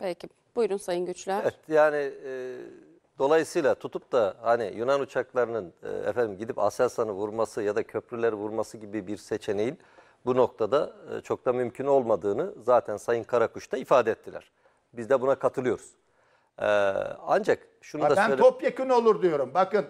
Belki. Buyurun Sayın Güçler. Evet yani e, dolayısıyla tutup da hani Yunan uçaklarının e, efendim gidip Aselsan'ı vurması ya da köprüleri vurması gibi bir seçeneğin bu noktada e, çok da mümkün olmadığını zaten Sayın Karakuş da ifade ettiler. Biz de buna katılıyoruz. E, ancak şunu ha, da ben söyle... topyekün olur diyorum. Bakın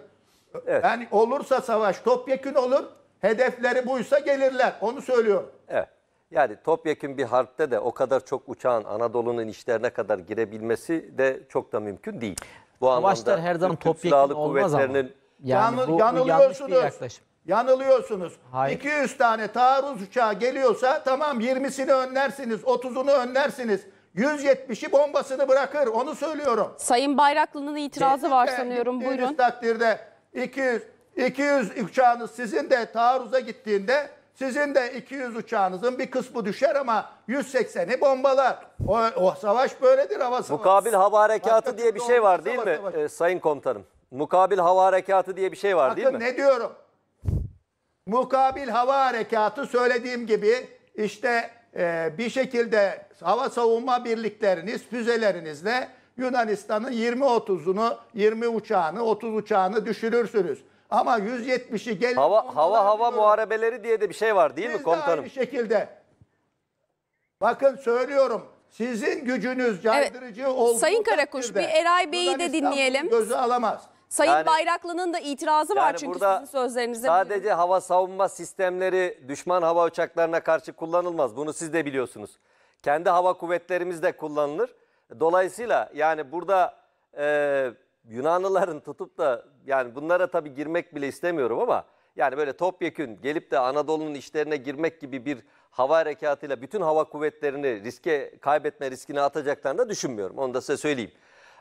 evet. yani olursa savaş topyekün olur. Hedefleri buysa gelirler. Onu söylüyorum. Evet. Yani topyekun bir harpte de o kadar çok uçağın Anadolu'nun işlerine kadar girebilmesi de çok da mümkün değil. Bu Savaşlar her zaman Türk topyekun olmaz ama. Yani Yanı, bu, bu yaklaşım. Yanılıyorsunuz. Hayır. 200 tane taarruz uçağı geliyorsa tamam 20'sini önlersiniz, 30'unu önlersiniz. 170'i bombasını bırakır. Onu söylüyorum. Sayın Bayraklı'nın itirazı Sizin var sanıyorum. Buyurun. takdirde 200 200 uçağınız sizin de taarruza gittiğinde sizin de 200 uçağınızın bir kısmı düşer ama 180'i bombalar. O, o savaş böyledir hava savaşı. Mukabil hava harekatı diye bir şey var değil mi e, Sayın Komutanım? Mukabil hava harekatı diye bir şey var Bakın, değil mi? ne diyorum. Mukabil hava harekatı söylediğim gibi işte e, bir şekilde hava savunma birlikleriniz füzelerinizle Yunanistan'ın 20-30'unu, 20 uçağını, 30 uçağını düşürürsünüz. Ama 170'i gelin. Hava hava hava muharebeleri diye de bir şey var değil Siz mi komutanım? Biz aynı şekilde. Bakın söylüyorum. Sizin gücünüz caydırıcı evet. olduğu Sayın Karakuş bir Eray Bey'i de dinleyelim. Gözü alamaz. Sayın yani, Bayraklı'nın da itirazı yani var çünkü sizin sözlerinize. Sadece buyurun. hava savunma sistemleri düşman hava uçaklarına karşı kullanılmaz. Bunu siz de biliyorsunuz. Kendi hava kuvvetlerimiz de kullanılır. Dolayısıyla yani burada e, Yunanlıların tutup da yani bunlara tabii girmek bile istemiyorum ama yani böyle topyekün gelip de Anadolu'nun işlerine girmek gibi bir hava harekatıyla bütün hava kuvvetlerini riske kaybetme riskine atacaklarını da düşünmüyorum. Onu da size söyleyeyim.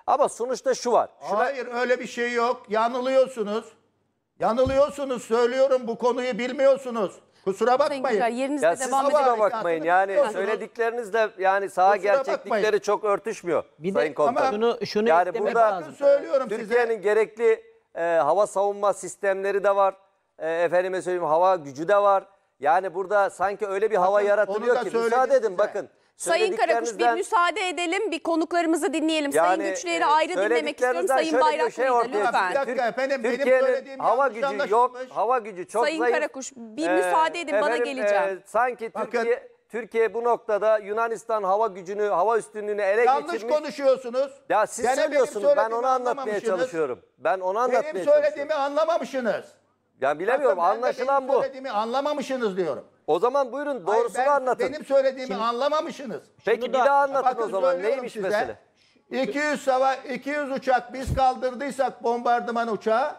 Ama sonuçta şu var. Şuna... Hayır öyle bir şey yok. Yanılıyorsunuz. Yanılıyorsunuz söylüyorum bu konuyu bilmiyorsunuz. Kusura bakmayın. Yerinizde Ya siz devam edin. kusura bakmayın yani Biliyorsunuz. söylediklerinizle yani saha gerçeklikleri bakmayın. çok örtüşmüyor Bir Sayın de Komutanım. şunu, şunu yani burada söylüyorum Türkiye'nin gerekli e, hava savunma sistemleri de var. E, efendime söyleyeyim hava gücü de var. Yani burada sanki öyle bir hava Bakın, yaratılıyor ki söyledim müsaade edin size. bakın. Sayın Karakuş bir müsaade edelim bir konuklarımızı dinleyelim. Yani, Sayın Güçler'i e, ayrı dinlemek istiyorum. Sayın şey Bayraklı'yı şey da lütfen. Bir dakika efendim benim söylediğim hava gücü yok. Hava gücü çok Sayın zayıf. Sayın Karakuş bir ee, müsaade edin efendim, bana geleceğim. E, sanki Bakın, Türkiye... bu noktada Yunanistan hava gücünü, hava üstünlüğünü ele Yanlış geçirmiş. Yanlış konuşuyorsunuz. Ya siz söylüyorsunuz. Ben onu anlatmaya çalışıyorum. Ben onu anlatmaya çalışıyorum. benim söylediğimi anlamamışsınız. Yani bilemiyorum Bakın anlaşılan bu. Söylediğimi anlamamışsınız diyorum. O zaman buyurun Hayır, doğrusunu ben- anlatın. Benim söylediğimi anlamamışsınız. Peki Şunu bir da- daha anlatın o zaman söylüyorum neymiş size. mesele? 200 sava 200 uçak biz kaldırdıysak bombardıman uçağı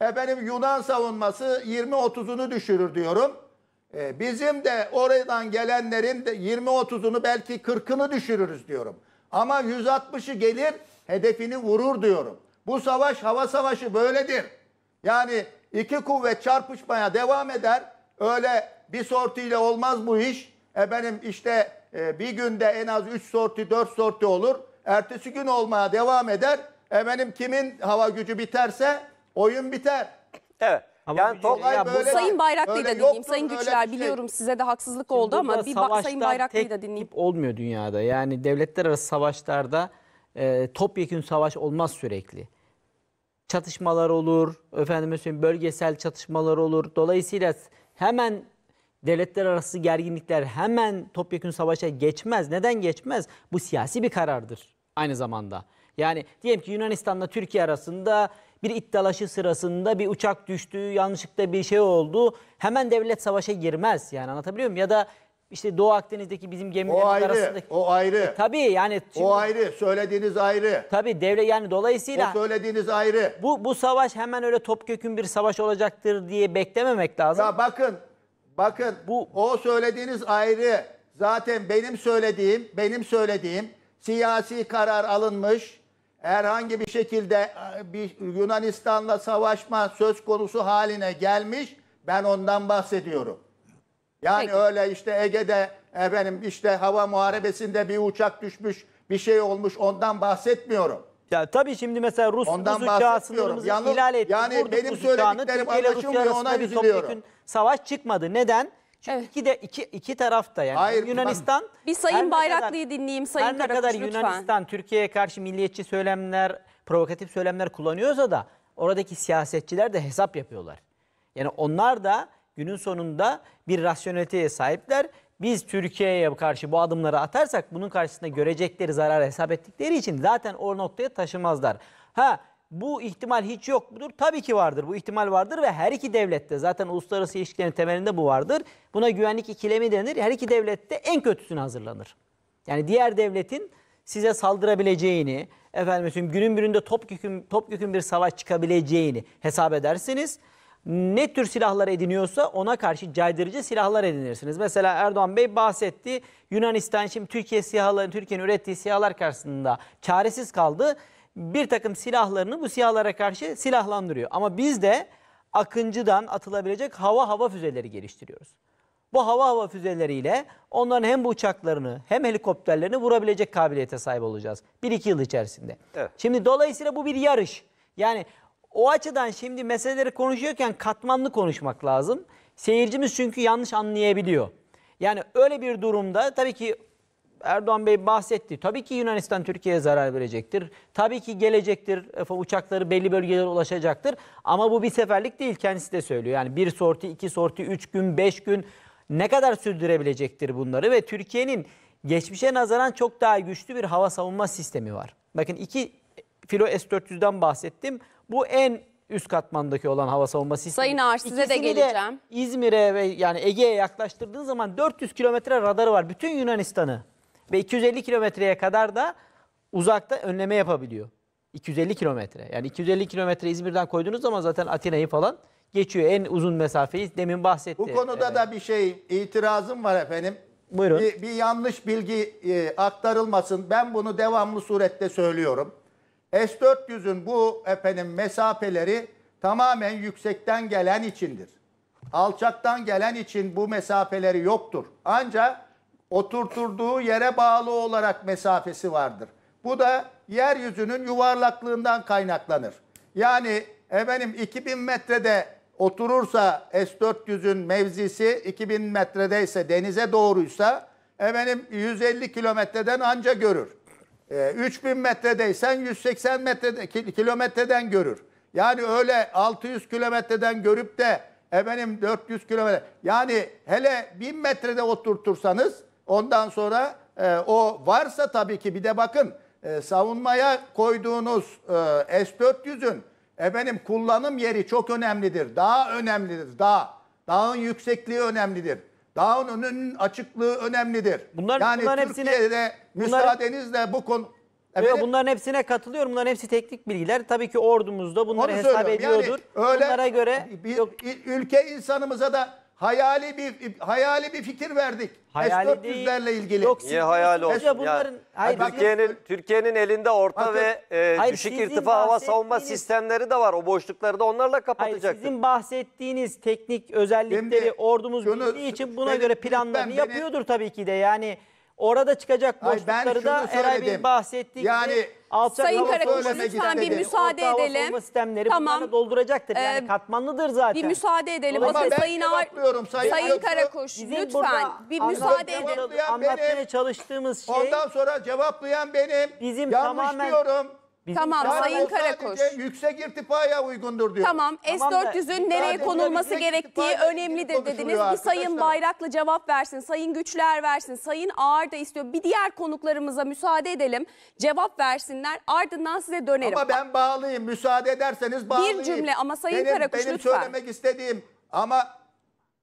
efendim Yunan savunması 20-30'unu düşürür diyorum. Ee, bizim de oradan gelenlerin de 20-30'unu belki 40'ını düşürürüz diyorum. Ama 160'ı gelir hedefini vurur diyorum. Bu savaş hava savaşı böyledir. Yani iki kuvvet çarpışmaya devam eder. Öyle bir sortiyle olmaz bu iş. E benim işte e, bir günde en az 3 sorti 4 sorti olur. Ertesi gün olmaya devam eder. E benim kimin hava gücü biterse oyun biter. Evet. Ama yani Tolgay ya bu böyle Sayın Bayraklı'yı da dinleyeyim. Sayın Güçler şey. biliyorum size de haksızlık Şimdi oldu ama bir bak Sayın Bayraklı'yı da dinleyeyim. olmuyor dünyada. Yani devletler arası savaşlarda e, topyekün savaş olmaz sürekli çatışmalar olur, efendime söyleyeyim bölgesel çatışmalar olur. Dolayısıyla hemen devletler arası gerginlikler hemen topyekun savaşa geçmez. Neden geçmez? Bu siyasi bir karardır aynı zamanda. Yani diyelim ki Yunanistan'la Türkiye arasında bir iddalaşı sırasında bir uçak düştü, yanlışlıkla bir şey oldu. Hemen devlet savaşa girmez yani anlatabiliyor muyum? Ya da işte Doğu Akdeniz'deki bizim gemilerimiz arasındaki... O ayrı. E, tabii yani... Şimdi, o ayrı. Söylediğiniz ayrı. Tabii devre yani dolayısıyla... O söylediğiniz ayrı. Bu, bu savaş hemen öyle topkökün bir savaş olacaktır diye beklememek lazım. Ya bakın, bakın bu o söylediğiniz ayrı. Zaten benim söylediğim, benim söylediğim siyasi karar alınmış. Herhangi bir şekilde e, bir Yunanistan'la savaşma söz konusu haline gelmiş. Ben ondan bahsediyorum. Yani Peki. öyle işte Ege'de efendim işte hava muharebesinde bir uçak düşmüş, bir şey olmuş ondan bahsetmiyorum. Ya tabii şimdi mesela Rus Ondan Rus uçağı sınırımızı Yalnız, ihlal etti. Yani Vurduk benim Rus uçağını. Türkiye ile Rusya arasında ona bir savaş çıkmadı. Neden? Çünkü evet. iki de iki iki tarafta yani Hayır, Yunanistan ben... bir Sayın Bayraklı'yı dinleyeyim Sayın Karakuş lütfen. Her ne kadar Yunanistan Türkiye'ye karşı milliyetçi söylemler, provokatif söylemler kullanıyorsa da oradaki siyasetçiler de hesap yapıyorlar. Yani onlar da günün sonunda bir rasyoneliteye sahipler. Biz Türkiye'ye karşı bu adımları atarsak bunun karşısında görecekleri zararı hesap ettikleri için zaten o noktaya taşımazlar. Ha bu ihtimal hiç yok mudur? Tabii ki vardır. Bu ihtimal vardır ve her iki devlette zaten uluslararası ilişkilerin temelinde bu vardır. Buna güvenlik ikilemi denir. Her iki devlette en kötüsünü hazırlanır. Yani diğer devletin size saldırabileceğini, efendim günün birinde top top topyekun bir savaş çıkabileceğini hesap edersiniz ne tür silahlar ediniyorsa ona karşı caydırıcı silahlar edinirsiniz. Mesela Erdoğan Bey bahsetti. Yunanistan şimdi Türkiye silahları, Türkiye'nin ürettiği silahlar karşısında çaresiz kaldı. Bir takım silahlarını bu silahlara karşı silahlandırıyor. Ama biz de Akıncı'dan atılabilecek hava hava füzeleri geliştiriyoruz. Bu hava hava füzeleriyle onların hem bu uçaklarını hem helikopterlerini vurabilecek kabiliyete sahip olacağız. bir iki yıl içerisinde. Evet. Şimdi dolayısıyla bu bir yarış. Yani o açıdan şimdi meseleleri konuşuyorken katmanlı konuşmak lazım. Seyircimiz çünkü yanlış anlayabiliyor. Yani öyle bir durumda tabii ki Erdoğan Bey bahsetti. Tabii ki Yunanistan Türkiye'ye zarar verecektir. Tabii ki gelecektir. Uçakları belli bölgelere ulaşacaktır. Ama bu bir seferlik değil kendisi de söylüyor. Yani bir sorti, iki sorti, üç gün, beş gün ne kadar sürdürebilecektir bunları ve Türkiye'nin geçmişe nazaran çok daha güçlü bir hava savunma sistemi var. Bakın iki filo S-400'den bahsettim. Bu en üst katmandaki olan hava savunma sistemi. Sayın Ağar size de geleceğim. İzmir'e ve yani Ege'ye yaklaştırdığı zaman 400 kilometre radarı var bütün Yunanistan'ı. Ve 250 kilometreye kadar da uzakta önleme yapabiliyor. 250 kilometre. Yani 250 kilometre İzmir'den koyduğunuz zaman zaten Atina'yı falan geçiyor. En uzun mesafeyi demin bahsetti. Bu konuda evet. da bir şey itirazım var efendim. Buyurun. Bir, bir yanlış bilgi e, aktarılmasın. Ben bunu devamlı surette söylüyorum. S-400'ün bu efendim mesafeleri tamamen yüksekten gelen içindir. Alçaktan gelen için bu mesafeleri yoktur. Ancak oturturduğu yere bağlı olarak mesafesi vardır. Bu da yeryüzünün yuvarlaklığından kaynaklanır. Yani efendim 2000 metrede oturursa S-400'ün mevzisi 2000 metredeyse denize doğruysa efendim 150 kilometreden anca görür e, ee, 3000 metredeysen 180 metrede kilometreden görür. Yani öyle 600 kilometreden görüp de efendim 400 kilometre yani hele 1000 metrede oturtursanız ondan sonra e, o varsa tabii ki bir de bakın e, savunmaya koyduğunuz e, S-400'ün efendim kullanım yeri çok önemlidir. Daha önemlidir. Daha. Dağın yüksekliği önemlidir. Daha onun açıklığı önemlidir. Bunlar, yani bunların Türkiye'de hepsine, müsaadenizle bu konu... Efendim? Bunların hepsine katılıyorum. Bunların hepsi teknik bilgiler. Tabii ki ordumuzda bunları Onu hesap ediyordur. Yani öyle Bunlara göre bir, yok. ülke insanımıza da hayali bir hayali bir fikir verdik. Hayali S400'lerle ilgili. Yok, Niye hayal olsun ya? Bunların, hayır, Türkiye'nin Türkiye'nin elinde orta bakın, ve e, hayır, düşük irtifa hava savunma sistemleri de var. O boşlukları da onlarla kapatacak. sizin bahsettiğiniz teknik özellikleri Şimdi, ordumuz bildiği için buna benim, göre planlarını lütfen, yapıyordur tabii ki de. Yani Orada çıkacak Ay, boşlukları da şunu Eray Bey'in söyledim. bahsettiği Yani- gibi Sayın hava lütfen bir müsaade orta edelim. soğuma sistemleri tamam. bunlarla dolduracaktır. Yani ee, katmanlıdır zaten. bir müsaade edelim. Ama Bakın ben Sayın Ar- cevaplıyorum Sayın Sayın Karakuş. Karakuş Bizim lütfen burada bir müsaade şey- anlatmaya- Anlatmaya benim. çalıştığımız şey Ondan sonra cevaplayan benim. Bizim Yanlış tamamen- diyorum. Bizim Tamam, Sayın bu Karakoç. sadece yüksek irtifaya uygundur diyor. Tamam Tamam da- S-400'ün nereye konulması gerektiği ihtimalle önemlidir dediniz. Bir Sayın bayrakla cevap versin, Sayın Güçler versin, Sayın Ağar da istiyor. Bir diğer konuklarımıza müsaade edelim, cevap versinler ardından size dönerim. Ama ben bağlıyım. Müsaade ederseniz bağlıyım. Bir cümle ama Sayın benim, Karakuş, benim lütfen. söylemek istediğim ama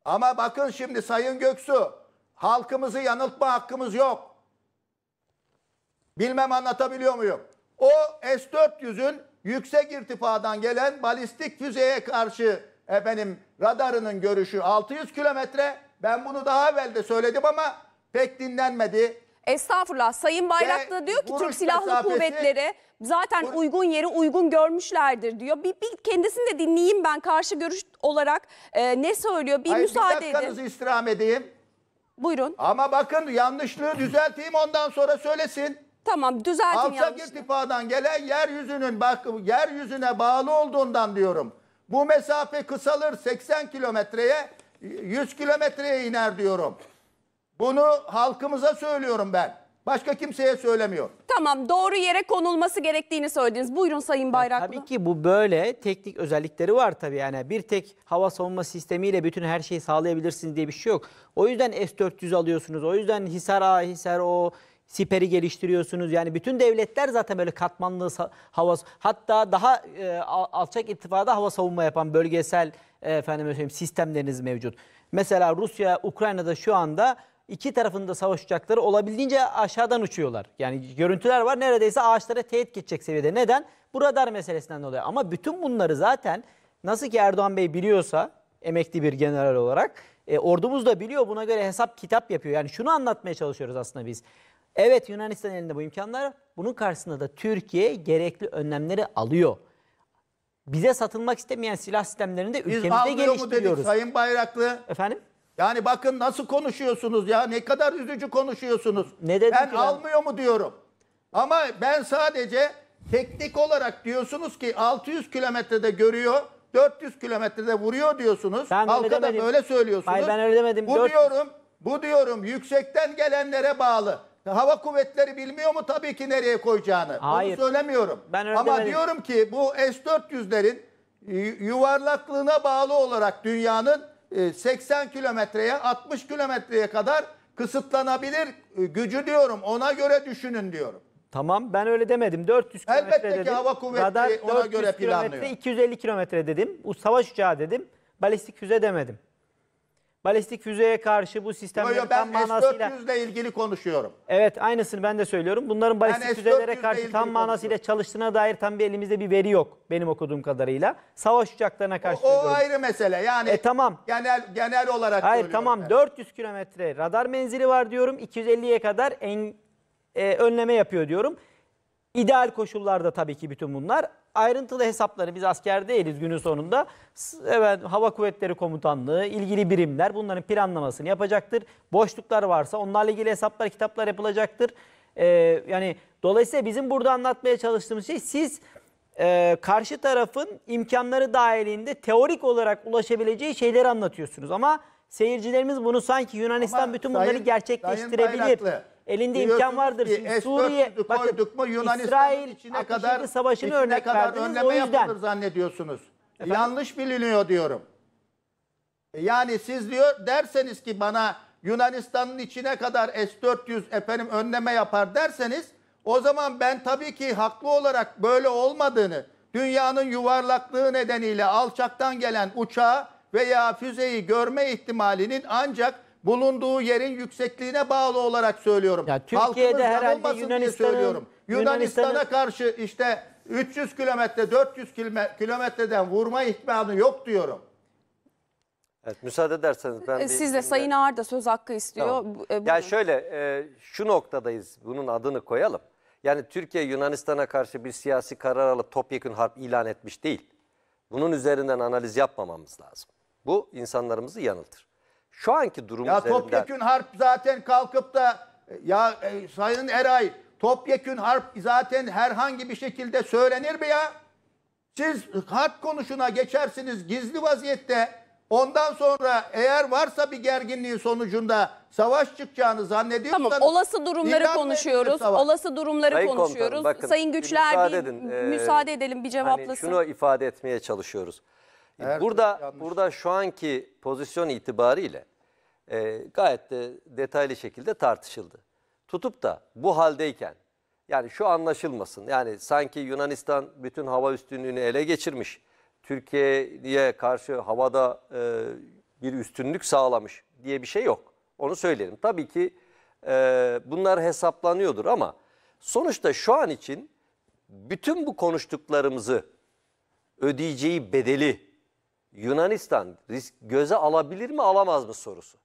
ama bakın şimdi Sayın Göksu halkımızı yanıltma hakkımız yok. Bilmem anlatabiliyor muyum? O S-400'ün yüksek irtifadan gelen balistik füzeye karşı efendim radarının görüşü 600 kilometre. Ben bunu daha evvel de söyledim ama pek dinlenmedi. Estağfurullah. Sayın Bayraklı Ve diyor ki Türk Silahlı Kuvvetleri zaten bu, uygun yeri uygun görmüşlerdir diyor. Bir, bir kendisini de dinleyeyim ben karşı görüş olarak e, ne söylüyor bir hayır, müsaade edin. Bir dakikanızı istirham edeyim. Buyurun. Ama bakın yanlışlığı düzelteyim ondan sonra söylesin. Tamam düzeltin Alçak yanlışını. irtifadan gelen yeryüzünün bak yeryüzüne bağlı olduğundan diyorum. Bu mesafe kısalır 80 kilometreye 100 kilometreye iner diyorum. Bunu halkımıza söylüyorum ben. Başka kimseye söylemiyor. Tamam doğru yere konulması gerektiğini söylediniz. Buyurun Sayın Bayraklı. tabii ki bu böyle teknik özellikleri var tabii. Yani bir tek hava savunma sistemiyle bütün her şeyi sağlayabilirsiniz diye bir şey yok. O yüzden S-400 alıyorsunuz. O yüzden Hisar A, Hisar O, siperi geliştiriyorsunuz. Yani bütün devletler zaten böyle katmanlı hava hatta daha e, alçak irtifada hava savunma yapan bölgesel e, efendim söyleyeyim sistemleriniz mevcut. Mesela Rusya Ukrayna'da şu anda iki tarafında savaş uçakları olabildiğince aşağıdan uçuyorlar. Yani görüntüler var neredeyse ağaçlara teğet geçecek seviyede. Neden? Bu radar meselesinden dolayı. Ama bütün bunları zaten nasıl ki Erdoğan Bey biliyorsa emekli bir general olarak e, ordumuz da biliyor buna göre hesap kitap yapıyor. Yani şunu anlatmaya çalışıyoruz aslında biz. Evet Yunanistan elinde bu imkanlar. Bunun karşısında da Türkiye gerekli önlemleri alıyor. Bize satılmak istemeyen silah sistemlerini de ülkemizde Biz geliştiriyoruz. Mu dedik, Sayın Bayraklı. Efendim? Yani bakın nasıl konuşuyorsunuz ya. Ne kadar üzücü konuşuyorsunuz. Ne dedim ben ki ben? almıyor mu diyorum. Ama ben sadece teknik olarak diyorsunuz ki 600 kilometrede görüyor. 400 kilometrede vuruyor diyorsunuz. Ben Halka da böyle söylüyorsunuz. Hayır ben öyle demedim. Bu diyorum, bu diyorum yüksekten gelenlere bağlı. Hava kuvvetleri bilmiyor mu tabii ki nereye koyacağını. Hayır. Onu söylemiyorum. Ben öyle Ama demedim. diyorum ki bu S-400'lerin yuvarlaklığına bağlı olarak dünyanın 80 e, kilometreye 60 kilometreye kadar kısıtlanabilir e, gücü diyorum. Ona göre düşünün diyorum. Tamam ben öyle demedim. 400 kilometre Elbette dedim. Elbette ki hava kuvvetleri Radar ona göre planlıyor. 250 kilometre dedim. Bu savaş uçağı dedim. Balistik füze demedim. Balistik füzeye karşı bu sistemlerin tam manasıyla... Ben S-400 ilgili konuşuyorum. Evet aynısını ben de söylüyorum. Bunların balistik ben füzelere karşı tam manasıyla çalıştığına dair tam bir elimizde bir veri yok. Benim okuduğum kadarıyla. Savaş uçaklarına karşı... O, o ayrı mesele yani. E tamam. Genel, genel olarak Hayır tamam yani. 400 kilometre radar menzili var diyorum. 250'ye kadar en, e, önleme yapıyor diyorum. İdeal koşullarda tabii ki bütün bunlar ayrıntılı hesapları biz asker değiliz günün sonunda. Evet, Hava Kuvvetleri Komutanlığı, ilgili birimler bunların planlamasını yapacaktır. Boşluklar varsa onlarla ilgili hesaplar, kitaplar yapılacaktır. Ee, yani dolayısıyla bizim burada anlatmaya çalıştığımız şey siz e, karşı tarafın imkanları dahilinde teorik olarak ulaşabileceği şeyleri anlatıyorsunuz ama seyircilerimiz bunu sanki Yunanistan Ama bütün bunları Sayın- gerçekleştirebilir. Sayın Elinde Diyorsunuz imkan vardır. Şimdi Suriye, bakın, koyduk mu Yunanistan'ın İsrail içine kadar, savaşını içine örnek kadar verdiniz önleme o yüzden. yapılır zannediyorsunuz. Yanlış biliniyor diyorum. E, yani siz diyor derseniz ki bana Yunanistan'ın içine kadar S-400 efendim önleme yapar derseniz o zaman ben tabii ki haklı olarak böyle olmadığını dünyanın yuvarlaklığı nedeniyle alçaktan gelen uçağı veya füzeyi görme ihtimalinin ancak bulunduğu yerin yüksekliğine bağlı olarak söylüyorum. Ya, Türkiye'de herhalde Yunanistan'a söylüyorum. Yunanistan'a Yunanistan karşı işte 300 kilometre 400 kilometreden vurma ihtimali yok diyorum. Evet, müsaade ederseniz ben... E, siz de Sayın Ağar da söz hakkı istiyor. Tamam. E, yani şöyle e, şu noktadayız bunun adını koyalım. Yani Türkiye Yunanistan'a karşı bir siyasi karar alıp topyekun harp ilan etmiş değil. Bunun üzerinden analiz yapmamamız lazım. Bu insanlarımızı yanıltır şu anki durum ya üzerinden... Ya topyekün harp zaten kalkıp da ya e, Sayın Eray topyekün harp zaten herhangi bir şekilde söylenir mi ya? Siz harp konuşuna geçersiniz gizli vaziyette. Ondan sonra eğer varsa bir gerginliğin sonucunda savaş çıkacağını zannediyorsanız... Tamam olası durumları konuşuyoruz. Olası durumları Sayın konuşuyoruz. Bakın, Sayın Güçler bir müsaade, edin. Ee, edelim bir hani cevaplasın. Hani şunu ifade etmeye çalışıyoruz. Eğer ee, burada burada şu anki pozisyon itibariyle e, gayet de detaylı şekilde tartışıldı. Tutup da bu haldeyken yani şu anlaşılmasın. Yani sanki Yunanistan bütün hava üstünlüğünü ele geçirmiş. Türkiye'ye karşı havada e, bir üstünlük sağlamış diye bir şey yok. Onu söyleyelim. Tabii ki e, bunlar hesaplanıyordur ama sonuçta şu an için bütün bu konuştuklarımızı ödeyeceği bedeli Yunanistan risk göze alabilir mi alamaz mı sorusu.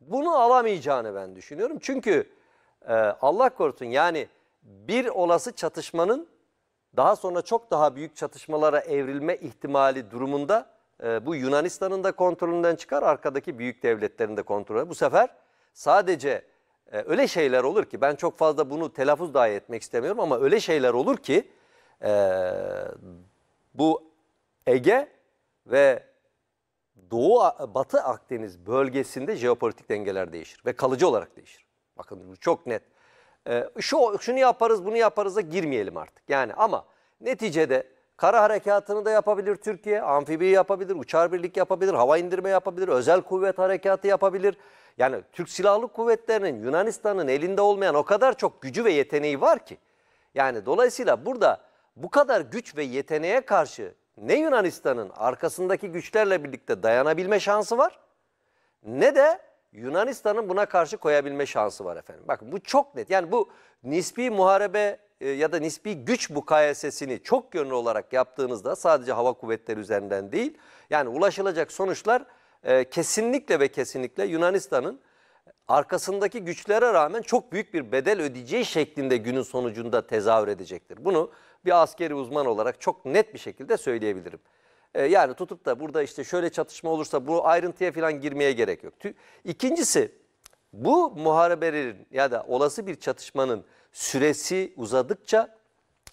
Bunu alamayacağını ben düşünüyorum. Çünkü e, Allah korusun yani bir olası çatışmanın daha sonra çok daha büyük çatışmalara evrilme ihtimali durumunda e, bu Yunanistan'ın da kontrolünden çıkar arkadaki büyük devletlerin de kontrolü. Bu sefer sadece e, öyle şeyler olur ki ben çok fazla bunu telaffuz dahi etmek istemiyorum ama öyle şeyler olur ki e, bu Ege ve Doğu Batı Akdeniz bölgesinde jeopolitik dengeler değişir ve kalıcı olarak değişir. Bakın bu çok net. Ee, şu şunu yaparız, bunu yaparız da girmeyelim artık. Yani ama neticede kara harekatını da yapabilir Türkiye. amfibi yapabilir, uçar birlik yapabilir, hava indirme yapabilir, özel kuvvet harekatı yapabilir. Yani Türk Silahlı Kuvvetleri'nin Yunanistan'ın elinde olmayan o kadar çok gücü ve yeteneği var ki. Yani dolayısıyla burada bu kadar güç ve yeteneğe karşı ne Yunanistan'ın arkasındaki güçlerle birlikte dayanabilme şansı var ne de Yunanistan'ın buna karşı koyabilme şansı var efendim. Bakın bu çok net. Yani bu nispi muharebe e, ya da nispi güç bu mukayesesini çok yönlü olarak yaptığınızda sadece hava kuvvetleri üzerinden değil yani ulaşılacak sonuçlar e, kesinlikle ve kesinlikle Yunanistan'ın arkasındaki güçlere rağmen çok büyük bir bedel ödeyeceği şeklinde günün sonucunda tezahür edecektir. Bunu bir askeri uzman olarak çok net bir şekilde söyleyebilirim. Ee, yani tutup da burada işte şöyle çatışma olursa bu ayrıntıya falan girmeye gerek yok. İkincisi bu muharebelerin ya da olası bir çatışmanın süresi uzadıkça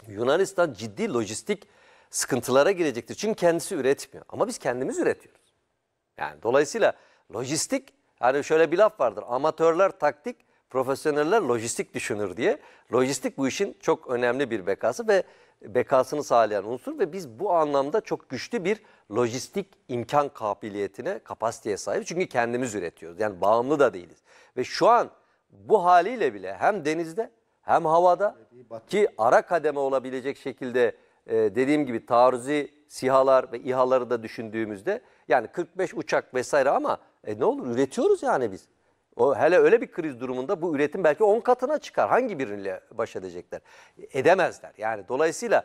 Yunanistan ciddi lojistik sıkıntılara girecektir. Çünkü kendisi üretmiyor ama biz kendimiz üretiyoruz. Yani dolayısıyla lojistik Hani şöyle bir laf vardır. Amatörler taktik, profesyoneller lojistik düşünür diye. Lojistik bu işin çok önemli bir bekası ve bekasını sağlayan unsur ve biz bu anlamda çok güçlü bir lojistik imkan kabiliyetine, kapasiteye sahibiz. Çünkü kendimiz üretiyoruz. Yani bağımlı da değiliz. Ve şu an bu haliyle bile hem denizde hem havada ki ara kademe olabilecek şekilde e, dediğim gibi taarruzi sihalar ve ihaları da düşündüğümüzde yani 45 uçak vesaire ama e ne olur üretiyoruz yani biz. O, hele öyle bir kriz durumunda bu üretim belki 10 katına çıkar. Hangi biriyle baş edecekler? E, edemezler. Yani dolayısıyla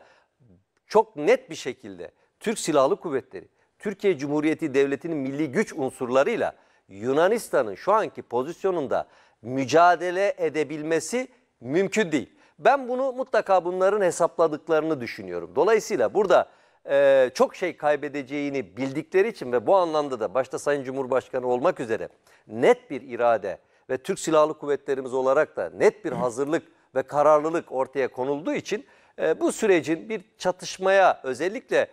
çok net bir şekilde Türk Silahlı Kuvvetleri, Türkiye Cumhuriyeti Devleti'nin milli güç unsurlarıyla Yunanistan'ın şu anki pozisyonunda mücadele edebilmesi mümkün değil. Ben bunu mutlaka bunların hesapladıklarını düşünüyorum. Dolayısıyla burada çok şey kaybedeceğini bildikleri için ve bu anlamda da başta Sayın Cumhurbaşkanı olmak üzere net bir irade ve Türk Silahlı Kuvvetlerimiz olarak da net bir hazırlık ve kararlılık ortaya konulduğu için bu sürecin bir çatışmaya özellikle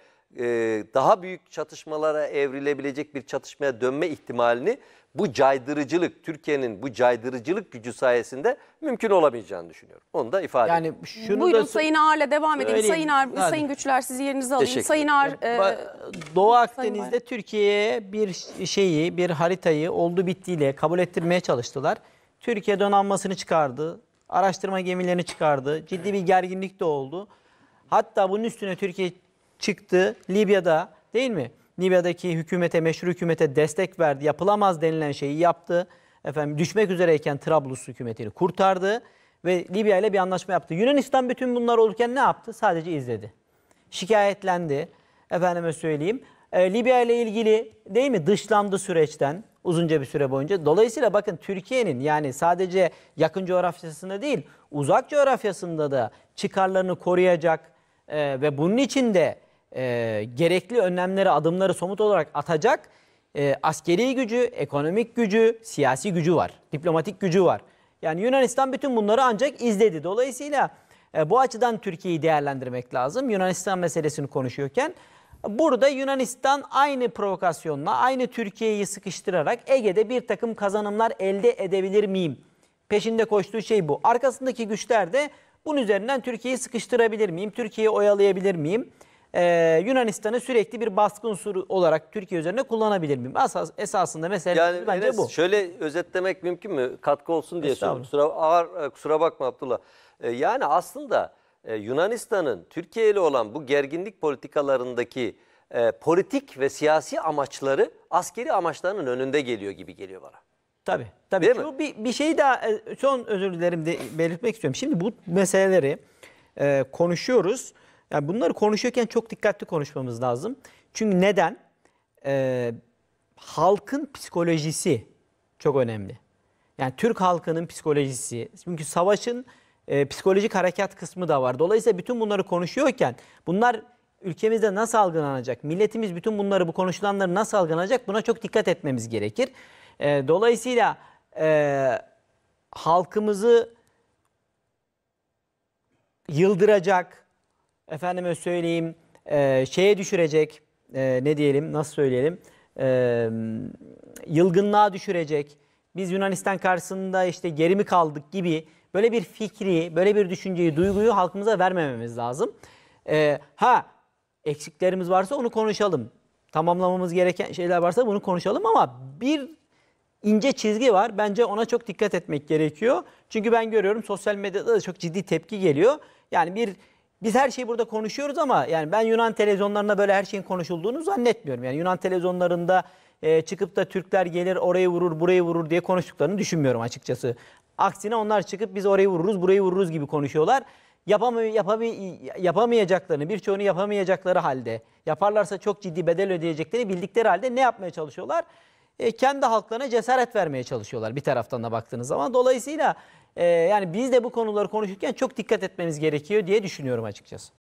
daha büyük çatışmalara evrilebilecek bir çatışmaya dönme ihtimalini bu caydırıcılık, Türkiye'nin bu caydırıcılık gücü sayesinde mümkün olamayacağını düşünüyorum. Onu da ifade yani edeyim. Şunu Buyurun da, Sayın Ağar'la devam edin. Öyleyim. Sayın Ağar, Hadi. Sayın Güçler sizi yerinize alayım. Teşekkür Sayın Ağar... E, Doğu Akdeniz'de Türkiye'ye bir şeyi, bir haritayı oldu bittiyle kabul ettirmeye çalıştılar. Türkiye donanmasını çıkardı, araştırma gemilerini çıkardı, ciddi bir gerginlik de oldu. Hatta bunun üstüne Türkiye çıktı Libya'da değil mi? Libya'daki hükümete, meşhur hükümete destek verdi. Yapılamaz denilen şeyi yaptı. Efendim düşmek üzereyken Trablus hükümetini kurtardı ve Libya ile bir anlaşma yaptı. Yunanistan bütün bunlar olurken ne yaptı? Sadece izledi. Şikayetlendi. Efendime söyleyeyim. E, Libya ile ilgili değil mi dışlandı süreçten uzunca bir süre boyunca. Dolayısıyla bakın Türkiye'nin yani sadece yakın coğrafyasında değil uzak coğrafyasında da çıkarlarını koruyacak e, ve bunun için de e, gerekli önlemleri, adımları somut olarak atacak e, askeri gücü, ekonomik gücü, siyasi gücü var. Diplomatik gücü var. Yani Yunanistan bütün bunları ancak izledi. Dolayısıyla e, bu açıdan Türkiye'yi değerlendirmek lazım. Yunanistan meselesini konuşuyorken burada Yunanistan aynı provokasyonla, aynı Türkiye'yi sıkıştırarak Ege'de bir takım kazanımlar elde edebilir miyim? Peşinde koştuğu şey bu. Arkasındaki güçler de bunun üzerinden Türkiye'yi sıkıştırabilir miyim? Türkiye'yi oyalayabilir miyim? Ee, Yunanistan'ı sürekli bir baskın unsuru olarak Türkiye üzerine kullanabilir miyim? Esas, esasında mesele yani, bence bu. Şöyle özetlemek mümkün mü? Katkı olsun diye soruyorum. kusura, ağır, e, kusura bakma Abdullah. E, yani aslında e, Yunanistan'ın Türkiye ile olan bu gerginlik politikalarındaki e, politik ve siyasi amaçları askeri amaçlarının önünde geliyor gibi geliyor bana. Tabii. tabii. Değil Şu mi? Bir, bir şey daha son özür dilerim de belirtmek istiyorum. Şimdi bu meseleleri e, konuşuyoruz. Yani bunları konuşuyorken çok dikkatli konuşmamız lazım. Çünkü neden? Ee, halkın psikolojisi çok önemli. Yani Türk halkının psikolojisi. Çünkü savaşın e, psikolojik harekat kısmı da var. Dolayısıyla bütün bunları konuşuyorken bunlar ülkemizde nasıl algılanacak? Milletimiz bütün bunları, bu konuşulanları nasıl algılanacak? Buna çok dikkat etmemiz gerekir. E, dolayısıyla e, halkımızı yıldıracak, efendime söyleyeyim e, şeye düşürecek e, ne diyelim nasıl söyleyelim e, yılgınlığa düşürecek biz Yunanistan karşısında işte geri mi kaldık gibi böyle bir fikri böyle bir düşünceyi duyguyu halkımıza vermememiz lazım. E, ha eksiklerimiz varsa onu konuşalım tamamlamamız gereken şeyler varsa bunu konuşalım ama bir ince çizgi var. Bence ona çok dikkat etmek gerekiyor. Çünkü ben görüyorum sosyal medyada da çok ciddi tepki geliyor. Yani bir biz her şeyi burada konuşuyoruz ama yani ben Yunan televizyonlarında böyle her şeyin konuşulduğunu zannetmiyorum. Yani Yunan televizyonlarında e, çıkıp da Türkler gelir orayı vurur burayı vurur diye konuştuklarını düşünmüyorum açıkçası. Aksine onlar çıkıp biz orayı vururuz burayı vururuz gibi konuşuyorlar. Yapamay yapamay yapamayacaklarını, birçoğunu yapamayacakları halde, yaparlarsa çok ciddi bedel ödeyecekleri bildikleri halde ne yapmaya çalışıyorlar? E, kendi halklarına cesaret vermeye çalışıyorlar bir taraftan da baktığınız zaman. Dolayısıyla ee, yani biz de bu konuları konuşurken çok dikkat etmemiz gerekiyor diye düşünüyorum açıkçası.